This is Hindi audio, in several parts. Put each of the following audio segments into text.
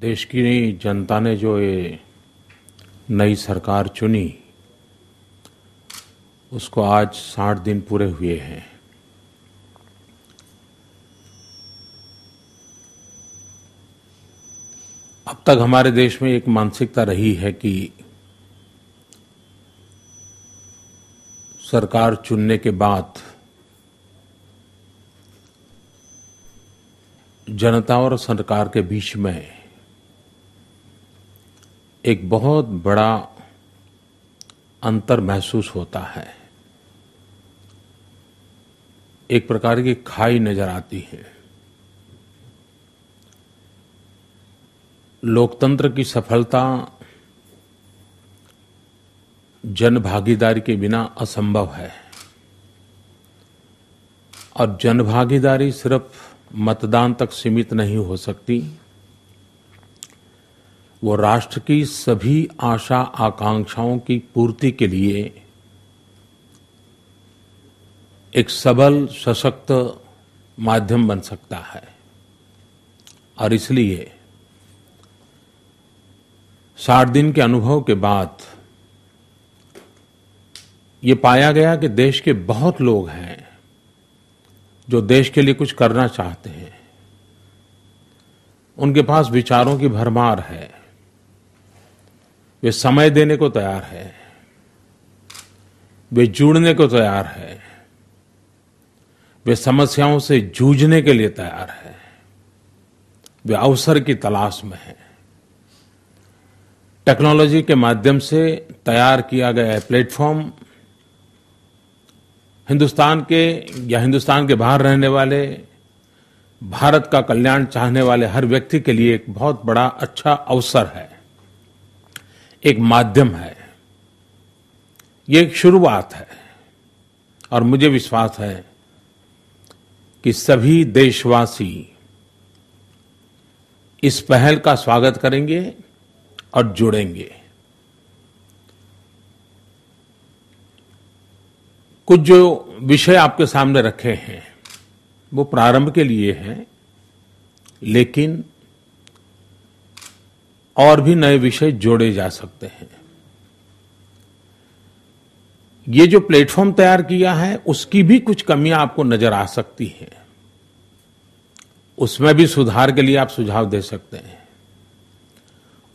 देश की जनता ने जो ये नई सरकार चुनी उसको आज साठ दिन पूरे हुए हैं अब तक हमारे देश में एक मानसिकता रही है कि सरकार चुनने के बाद जनता और सरकार के बीच में एक बहुत बड़ा अंतर महसूस होता है एक प्रकार की खाई नजर आती है लोकतंत्र की सफलता जन भागीदारी के बिना असंभव है और जन भागीदारी सिर्फ मतदान तक सीमित नहीं हो सकती वो राष्ट्र की सभी आशा आकांक्षाओं की पूर्ति के लिए एक सबल सशक्त माध्यम बन सकता है और इसलिए साठ दिन के अनुभव के बाद ये पाया गया कि देश के बहुत लोग हैं जो देश के लिए कुछ करना चाहते हैं उनके पास विचारों की भरमार है वे समय देने को तैयार है वे जुड़ने को तैयार है वे समस्याओं से जूझने के लिए तैयार है वे अवसर की तलाश में है टेक्नोलॉजी के माध्यम से तैयार किया गया प्लेटफॉर्म हिंदुस्तान के या हिंदुस्तान के बाहर रहने वाले भारत का कल्याण चाहने वाले हर व्यक्ति के लिए एक बहुत बड़ा अच्छा अवसर है एक माध्यम है ये एक शुरुआत है और मुझे विश्वास है कि सभी देशवासी इस पहल का स्वागत करेंगे और जुड़ेंगे कुछ जो विषय आपके सामने रखे हैं वो प्रारंभ के लिए हैं लेकिन और भी नए विषय जोड़े जा सकते हैं ये जो प्लेटफॉर्म तैयार किया है उसकी भी कुछ कमियां आपको नजर आ सकती हैं उसमें भी सुधार के लिए आप सुझाव दे सकते हैं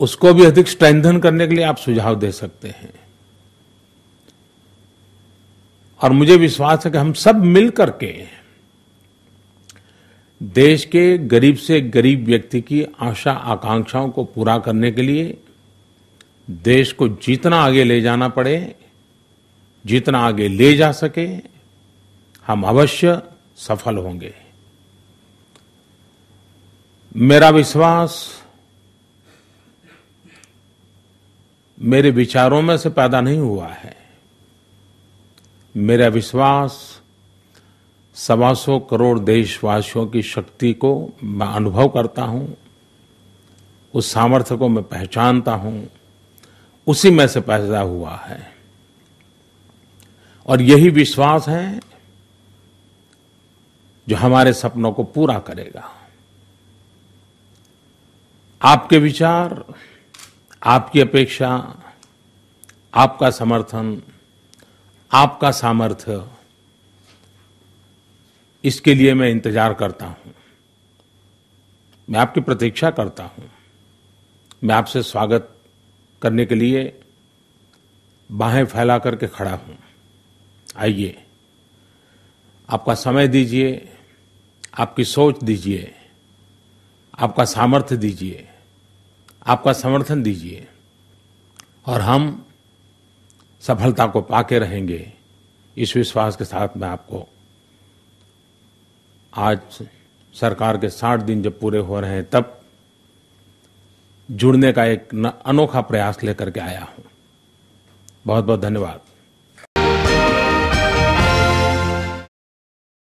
उसको भी अधिक स्ट्रेंथन करने के लिए आप सुझाव दे सकते हैं और मुझे विश्वास है कि हम सब मिलकर के देश के गरीब से गरीब व्यक्ति की आशा आकांक्षाओं को पूरा करने के लिए देश को जितना आगे ले जाना पड़े जितना आगे ले जा सके हम अवश्य सफल होंगे मेरा विश्वास मेरे विचारों में से पैदा नहीं हुआ है मेरा विश्वास सवा सौ करोड़ देशवासियों की शक्ति को मैं अनुभव करता हूं उस सामर्थ्य को मैं पहचानता हूं उसी में से पैदा हुआ है और यही विश्वास है जो हमारे सपनों को पूरा करेगा आपके विचार आपकी अपेक्षा आपका समर्थन आपका सामर्थ्य इसके लिए मैं इंतजार करता हूं मैं आपकी प्रतीक्षा करता हूं मैं आपसे स्वागत करने के लिए बाहें फैला करके खड़ा हूं आइए आपका समय दीजिए आपकी सोच दीजिए आपका सामर्थ्य दीजिए आपका समर्थन दीजिए और हम सफलता को पाके रहेंगे इस विश्वास के साथ मैं आपको आज सरकार के साठ दिन जब पूरे हो रहे हैं तब जुड़ने का एक अनोखा प्रयास लेकर के आया हूं बहुत बहुत धन्यवाद